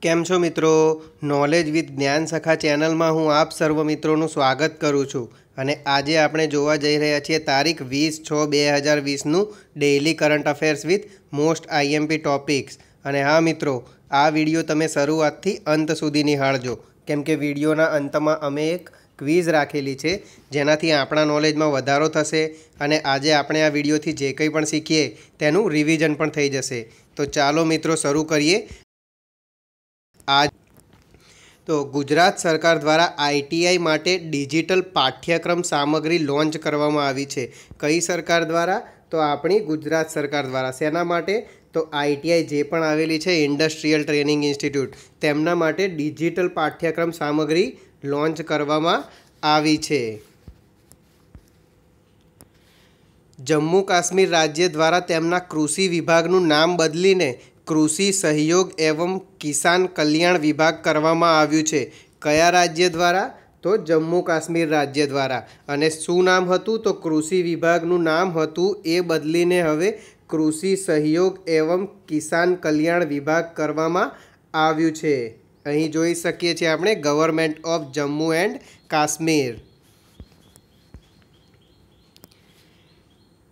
કેમ છો મિત્રો નોલેજ વિથ જ્ઞાન સખા ચેનલમાં હું આપ સર્વ મિત્રોનું સ્વાગત કરું છું અને આજે આપણે જોવા જઈ રહ્યા છીએ તારીખ વીસ છ બે હજાર વીસનું daily current affairs with most IMP topics અને હા મિત્રો આ વિડીયો તમે શરૂઆતથી અંત સુધી નિહાળજો કેમ કે વિડીયોના અંતમાં અમે એક ક્વિઝ રાખેલી છે જેનાથી આપણા નોલેજમાં વધારો થશે અને આજે આપણે આ વિડીયોથી જે કંઈ પણ શીખીએ તેનું રિવિઝન પણ થઈ જશે તો ચાલો મિત્રો શરૂ કરીએ આજ તો ગુજરાત સરકાર દ્વારા આઈટીઆઈ માટે ડિજિટલ પાઠ્યક્રમ સામગ્રી લોન્ચ કરવામાં આવી છે કઈ સરકાર દ્વારા તો આપણી ગુજરાત સરકાર દ્વારા શેના માટે તો આઈટીઆઈ જે પણ આવેલી છે ઇન્ડસ્ટ્રીયલ ટ્રેનિંગ ઇન્સ્ટિટ્યૂટ તેમના માટે ડિજિટલ પાઠ્યક્રમ સામગ્રી લોન્ચ કરવામાં આવી છે જમ્મુ કાશ્મીર રાજ્ય દ્વારા તેમના કૃષિ વિભાગનું નામ બદલીને કૃષિ સહયોગ એવમ કિસાન કલ્યાણ વિભાગ કરવામાં આવ્યું છે કયા રાજ્ય દ્વારા તો જમ્મુ કાશ્મીર રાજ્ય દ્વારા અને શું નામ હતું તો કૃષિ વિભાગનું નામ હતું એ બદલીને હવે કૃષિ સહયોગ એવમ કિસાન કલ્યાણ વિભાગ કરવામાં આવ્યું છે અહીં જોઈ શકીએ છીએ આપણે government of Jammu and Kashmir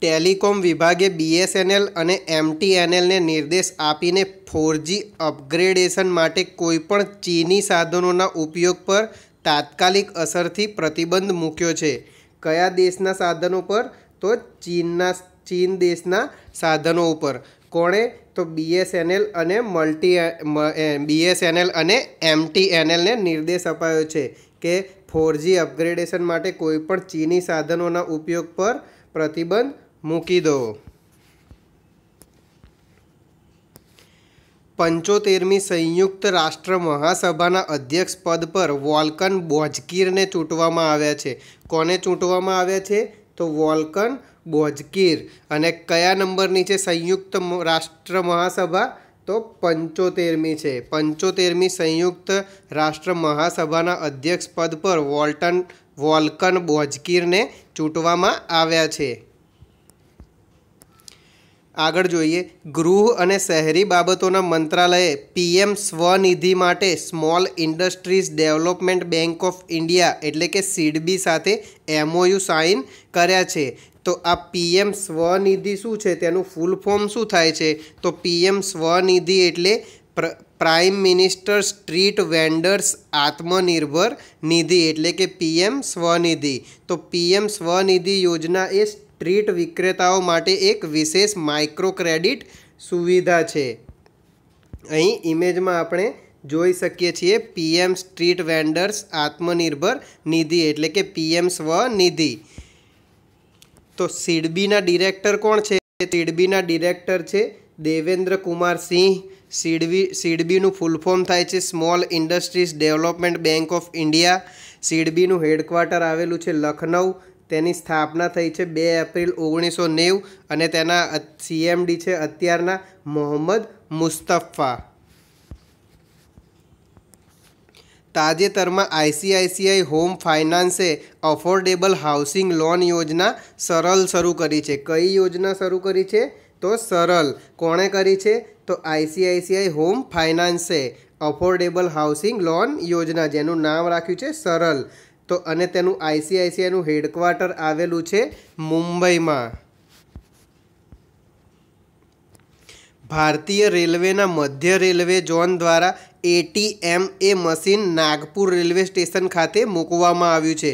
telecom વિભાગે બીએસએનએલ અને એમટીએનએલને નિર્દેશ આપીને ફોરજી અપગ્રેડેશન માટે કોઈપણ ચીની સાધનોના ઉપયોગ પર તાત્કાલિક અસરથી પ્રતિબંધ મૂક્યો છે કયા દેશના સાધનો પર તો ચીનના ચીન દેશના સાધનો ઉપર કોણે તો બીએસએનએલ અને મલ્ટી બીએસએનએલ અને એમટીએનએલને નિર્દેશ અપાયો છે કે ફોરજી અપગ્રેડેશન માટે કોઈપણ ચીની સાધનોના ઉપયોગ પર પ્રતિબંધ મૂકી દો પંચોતેરમી સંયુક્ત રાષ્ટ્ર મહાસભાના અધ્યક્ષ પદ પર વોલ્કન બોજકીરને ચૂંટવામાં આવ્યા છે કોને ચૂંટવામાં આવ્યા છે તો વોલ્કન બોજકીર અને કયા નંબરની છે સંયુક્ત રાષ્ટ્ર મહાસભા તો પંચોતેરમી છે પંચોતેરમી સંયુક્ત રાષ્ટ્ર મહાસભાના અધ્યક્ષ પદ પર વોલ્ટન વોલ્કન બોજકીરને ચૂંટવામાં આવ્યા છે આગળ જોઈએ ગૃહ અને શહેરી બાબતોના મંત્રાલયે પીએમ સ્વનિધિ માટે small industries development bank of India એટલે કે સીડબી સાથે એમઓયુ સાઇન કર્યા છે તો આ પીએમ સ્વનિધિ શું છે તેનું ફૂલ ફોર્મ શું થાય છે તો પીએમ સ્વનિધિ એટલે પ્રાઇમ મિનિસ્ટર સ્ટ્રીટ વેન્ડર્સ આત્મનિર્ભર નિધિ એટલે કે પીએમ સ્વનિધિ તો પીએમ સ્વનિધિ યોજના એ ટ્રીટ વિક્રેતાઓ માટે એક વિશેષ માઇક્રો ક્રેડિટ સુવિધા છે અહીં ઇમેજમાં આપણે જોઈ શકીએ છીએ પીએમ સ્ટ્રીટ વેન્ડર્સ આત્મનિર્ભર નિધિ એટલે કે પીએમ સ્વનિધિ તો સીડબીના ડિરેક્ટર કોણ છે સીડબીના ડિરેક્ટર છે દેવેન્દ્ર કુમાર સિંહ સીડબી સીડબીનું ફૂલ ફોર્મ થાય છે small industries development bank of India સીડબીનું હેડક્વાર્ટર આવેલું છે લખનઉ તેની સ્થાપના થઈ છે બે એપ્રિલ ઓગણીસો નેવું અને તેના સીએમડી છે અત્યારના મોહમ્મદ મુસ્તફા તાજેતરમાં આઈસીઆઈસીઆઈ હોમ ફાઇનાન્સે અફોર્ડેબલ હાઉસિંગ લોન યોજના સરળ શરૂ કરી છે કઈ યોજના શરૂ કરી છે તો સરળ કોણે કરી છે તો આઈસીઆઈસીઆઈ હોમ ફાઇનાન્સે અફોર્ડેબલ હાઉસિંગ લોન યોજના જેનું નામ રાખ્યું છે સરળ તો અને તેનું આઈસીઆઈસીઆઈનું હેડક્વાર્ટર આવેલું છે મુંબઈમાં ભારતીય રેલવેના મધ્ય રેલવે ઝોન દ્વારા એટીએમ એ મશીન નાગપુર રેલવે સ્ટેશન ખાતે મૂકવામાં આવ્યું છે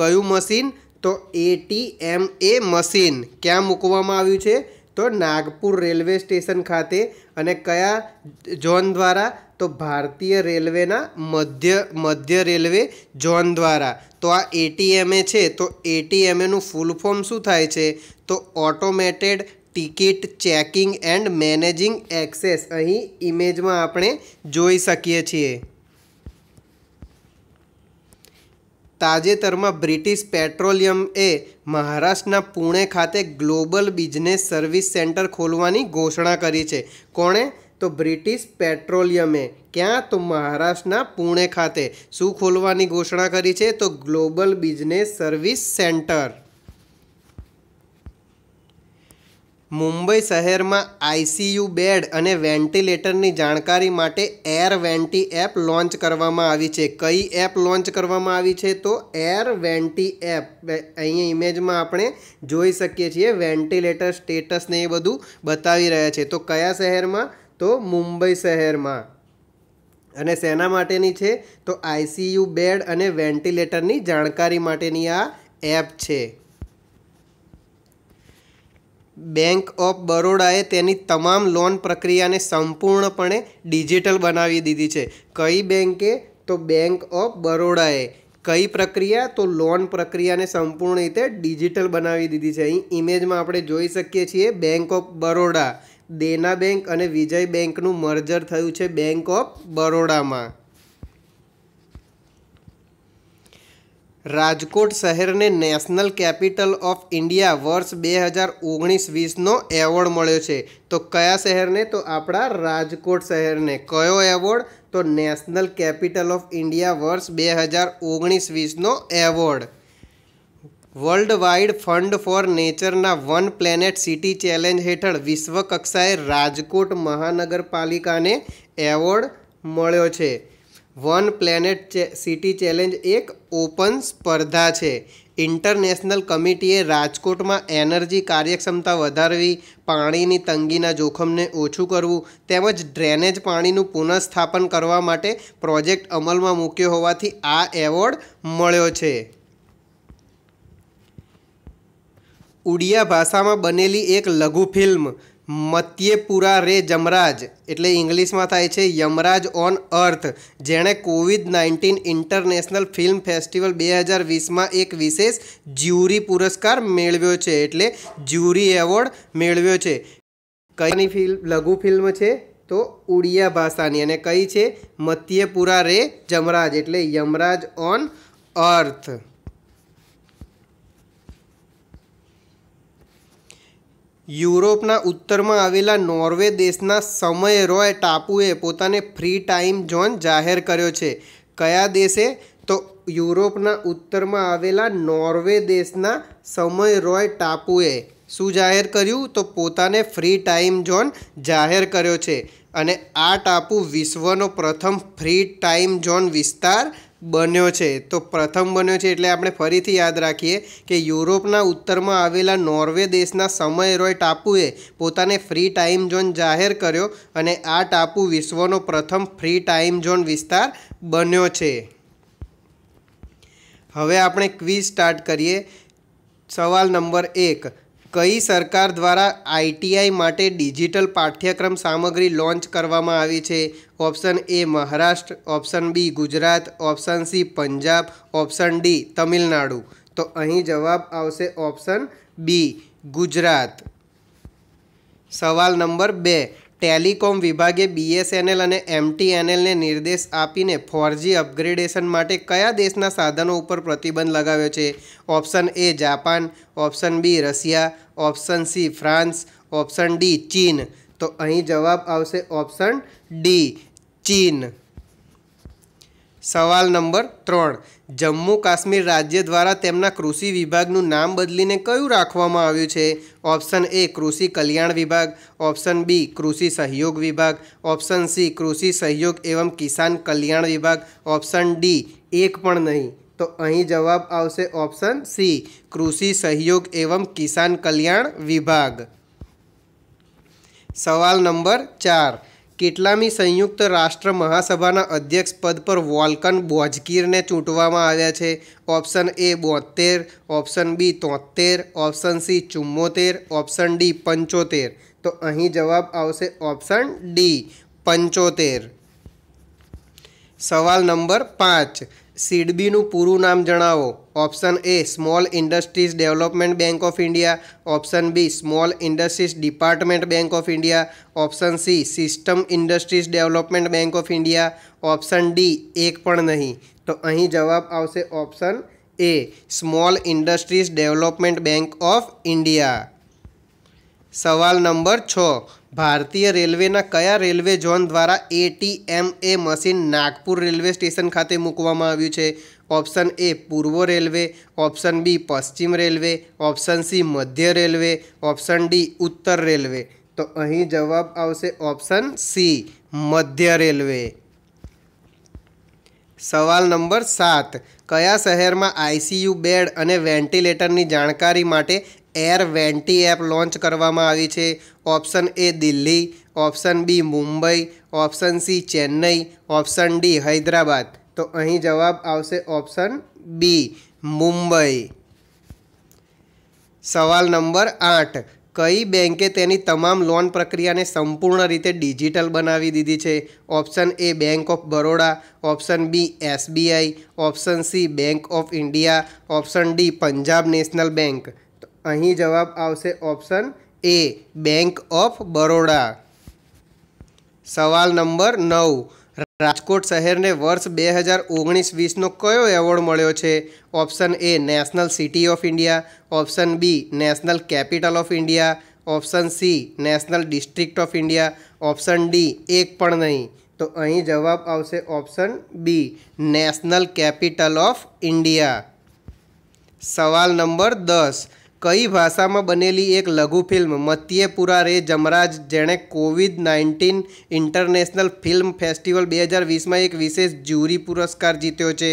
કયું મશીન તો એટીએમ એ મશીન ક્યાં મૂકવામાં આવ્યું છે તો નાગપુર રેલવે સ્ટેશન ખાતે અને કયા ઝોન દ્વારા તો ભારતીય રેલવેના મધ્ય મધ્ય રેલવે ઝોન દ્વારા તો આ એટીએમએ છે તો એટીએમએનું ફૂલ ફોર્મ શું થાય છે તો automated ticket checking and managing access અહીં ઇમેજમાં આપણે જોઈ શકીએ છીએ તાજેતરમાં બ્રિટિશ પેટ્રોલિયમએ મહારાષ્ટ્રના પુણે ખાતે ગ્લોબલ બિઝનેસ સર્વિસ સેન્ટર ખોલવાની ઘોષણા કરી છે કોણે તો બ્રિટિશ પેટ્રોલિયમે ક્યાં તો મહારાષ્ટ્રના પુણે ખાતે શું ખોલવાની ઘોષણા કરી છે તો global business service centre Mumbai શહેરમાં આઈસીયુ બેડ અને વેન્ટિલેટરની જાણકારી માટે એર વેન્ટી એપ લોન્ચ કરવામાં આવી છે કઈ એપ લોન્ચ કરવામાં આવી છે તો એર વેન્ટી એપ અહીંયા ઇમેજમાં આપણે જોઈ શકીએ છીએ વેન્ટિલેટર સ્ટેટસને એ બધું બતાવી રહ્યા છે તો કયા શહેરમાં તો મુંબઈ શહેરમાં અને શેના માટેની છે તો આઈસીયુ બેડ અને વેન્ટિલેટરની જાણકારી માટેની આ એપ છે બેંક ઓફ બરોડાએ તેની તમામ લોન પ્રક્રિયાને સંપૂર્ણપણે ડિજિટલ બનાવી દીધી છે કઈ બેંકે તો બેંક ઓફ બરોડાએ કઈ પ્રક્રિયા તો લોન પ્રક્રિયાને સંપૂર્ણ રીતે ડિજિટલ બનાવી દીધી છે અહીં ઇમેજમાં આપણે જોઈ શકીએ છીએ bank of Baroda Dena bank અને વિજય બેંકનું મર્જર થયું છે બેંક ઓફ બરોડામાં રાજકોટ શહેરને નેશનલ કેપિટલ ઓફ ઇન્ડિયા વર્ષ બે હજાર ઓગણીસ વીસનો એવોર્ડ મળ્યો છે તો કયા શહેરને તો આપણા રાજકોટ શહેરને કયો એવોર્ડ તો નેશનલ કેપિટલ ઓફ ઇન્ડિયા વર્ષ બે હજાર ઓગણીસ વીસનો award world wide fund for નેચરના વન પ્લેનેટ સિટી ચેલેન્જ હેઠળ વિશ્વ કક્ષાએ રાજકોટ મહાનગરપાલિકાને એવોર્ડ મળ્યો છે વન પ્લેનેટ સિટી ચેલેન્જ એક ઓપન સ્પર્ધા છે ઇન્ટરનેશનલ કમિટીએ રાજકોટમાં એનર્જી કાર્યક્ષમતા વધારવી પાણીની તંગીના જોખમને ઓછું કરવું તેમજ ડ્રેનેજ પાણીનું પુનઃસ્થાપન કરવા માટે પ્રોજેક્ટ અમલમાં મૂક્યો હોવાથી આ એવોર્ડ મળ્યો છે ઉડિયા ભાષામાં બનેલી એક લઘુ ફિલ્મ મત્યેપુરા રે જમરાજ એટલે ઇંગ્લિશમાં થાય છે યમરાજ ઓન અર્થ જેણે COVID nineteen international film festival બે હજાર વીસમાં એક વિશેષ જ્યુરી પુરસ્કાર મેળવ્યો છે એટલે જ્યુરી એવોર્ડ મેળવ્યો છે કઈની ફિલ્મ લઘુ ફિલ્મ છે તો ઉડિયા ભાષાની અને કઈ છે મત્યેપુરા રે જમરાજ એટલે યમરાજ ઓન અર્થ યુરોપના ઉત્તરમાં આવેલા નોર્વે દેશના સમય રોય ટાપુએ પોતાને ફ્રી ટાઈમ ઝોન જાહેર કર્યો છે કયા દેશે તો યુરોપના ઉત્તરમાં આવેલા નોર્વે દેશના સમય રોય ટાપુએ શું જાહેર કર્યું તો પોતાને ફ્રી ટાઈમ ઝોન જાહેર કર્યો છે અને આ ટાપુ વિશ્વનો પ્રથમ ફ્રી ટાઈમ ઝોન વિસ્તાર બન્યો છે તો પ્રથમ બન્યો છે એટલે આપણે ફરીથી યાદ રાખીએ કે યુરોપના ઉત્તરમાં આવેલા નોર્વે દેશના સમય રોય ટાપુએ પોતાને ફ્રી ટાઈમ ઝોન જાહેર કર્યો અને આ ટાપુ વિશ્વનો પ્રથમ ફ્રી ટાઈમ ઝોન વિસ્તાર બન્યો છે હવે આપણે ક્વિઝ સ્ટાર્ટ કરીએ સવાલ નંબર એક કઈ સરકાર દ્વારા આઈટીઆઈ માટે ડિજિટલ પાઠ્યક્રમ સામગ્રી લોન્ચ કરવામાં આવી છે option A Maharashtra option B Gujarat option C Punjab option D Tamil Nadu તો અહીં જવાબ આવશે ઓપ્શન બી ગુજરાત સવાલ નંબર બે ટેલિકોમ વિભાગે બીએસએનએલ અને એમટીએનએલને નિર્દેશ આપીને ફોરજી અપગ્રેડેશન માટે કયા દેશના સાધનો ઉપર પ્રતિબંધ લગાવ્યો છે option A Japan option B Russia option C France option D ચીન તો અહીં જવાબ આવશે ઓપ્શન ડી ચીન સવાલ નંબર ત્રણ જમ્મુ કાશ્મીર રાજ્ય દ્વારા તેમના કૃષિ વિભાગનું નામ બદલીને કયું રાખવામાં આવ્યું છે ઓપ્શન એ કૃષિ કલ્યાણ વિભાગ ઓપ્શન બી કૃષિ સહયોગ વિભાગ ઓપ્શન સી કૃષિ સહયોગ એવમ કિસાન કલ્યાણ વિભાગ ઓપ્શન ડી એક પણ નહીં તો અહીં જવાબ આવશે ઓપ્શન સી કૃષિ સહયોગ એવમ કિસાન કલ્યાણ વિભાગ સવાલ નંબર ચાર કેટલામી સંયુક્ત રાષ્ટ્ર મહાસભાના અધ્યક્ષ પદ પર વોલ્કન બોઝકીરને ચૂંટવામાં આવ્યા છે ઓપ્શન એ બોતેર ઓપ્શન બી તોતેર ઓપ્શન સી ચુમ્મોતેર ઓપ્શન ડી પંચોતેર તો અહીં જવાબ આવશે ઓપ્શન ડી પંચોતેર સવાલ નંબર પાંચ સીડબીનું પૂરું નામ જણાવો option A small industries development bank of India option B small industries department bank of India option C system industries development bank of India option D एक पर नहीं तो अं जवाब option A small industries development bank of India सवाल number छ ભારતીય રેલવેના કયા રેલવે ઝોન દ્વારા એટીએમ એ મશીન નાગપુર રેલવે સ્ટેશન ખાતે મૂકવામાં આવ્યું છે ઓપ્શન એ પૂર્વ રેલવે ઓપ્શન બી પશ્ચિમ રેલવે ઓપ્શન સી મધ્ય રેલવે ઓપ્શન ડી ઉત્તર રેલવે તો અહીં જવાબ આવશે ઓપ્શન સી મધ્ય રેલવે સવાલ નંબર સાત કયા શહેરમાં આઈસીયુ બેડ અને વેન્ટિલેટરની જાણકારી માટે એર વેન્ટી એપ લોન્ચ કરવામાં આવી છે option A Delhi option B Mumbai option C Chennai option D Hyderabad તો અહીં જવાબ આવશે ઓપ્શન બી મુંબઈ સવાલ નંબર આઠ કઈ બેંકે તેની તમામ લોન પ્રક્રિયાને સંપૂર્ણ રીતે ડિજિટલ બનાવી દીધી છે option A bank of Baroda option B SBI option C bank of India option D Punjab national bank અહીં જવાબ આવશે option A bank of Baroda સવાલ નંબર નવ રાજકોટ શહેરને વર્ષ બે હજાર ઓગણીસ વીસનો કયો એવોર્ડ મળ્યો છે option A national city of India option B national capital of India option C national district of India option D એક પણ નહીં તો અહીં જવાબ આવશે option B national capital of India સવાલ નંબર દસ કઈ ભાષામાં બનેલી એક લઘુ ફિલ્મ મત્યેપુરા રે જમરાજ જેણે COVID nineteen international film festival બે હજાર વીસમાં એક વિશેષ જ્યુરી પુરસ્કાર જીત્યો છે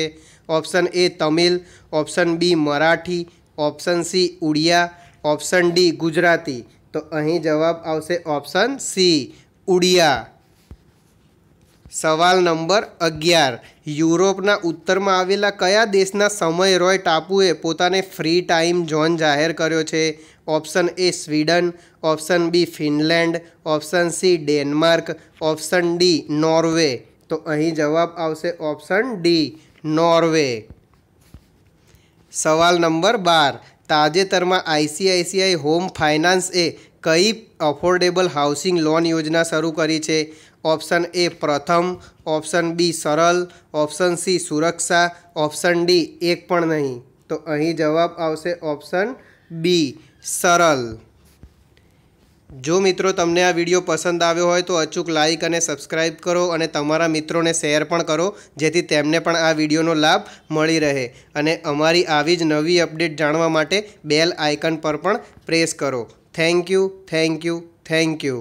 option A Tamil option B Marathi option C Odia option D Gujarati તો અહીં જવાબ આવશે ઓપ્શન સી ઉડિયા સવાલ નંબર અગિયાર યુરોપના ઉત્તરમાં આવેલા કયા દેશના સમય રોય ટાપુએ પોતાને ફ્રી ટાઈમ ઝોન જાહેર કર્યો છે option A Sweden option B Finland option C Denmark option D Norway તો અહીં જવાબ આવશે ઓપ્શન ડી નોર્વે સવાલ નંબર બાર તાજેતરમાં આઈસીઆઈસીઆઈ હોમ ફાઇનાન્સ કઈ અફોર્ડેબલ હાઉસિંગ લોન યોજના શરૂ કરી છે ઓપ્શન એ પ્રથમ option B Saral option C Suraksha option D એક પણ નહીં તો અહીં જવાબ આવશે ઓપ્શન બી સરળ જો મિત્રો તમને આ વિડીયો પસંદ આવ્યો હોય તો અચૂક લાઇક અને સબસ્ક્રાઇબ કરો અને તમારા મિત્રોને શેર પણ કરો જેથી તેમને પણ આ વિડીયોનો લાભ મળી રહે અને અમારી આવી જ નવી અપડેટ જાણવા માટે બેલ આઇકન પર પણ પ્રેસ કરો thank you thank you thank you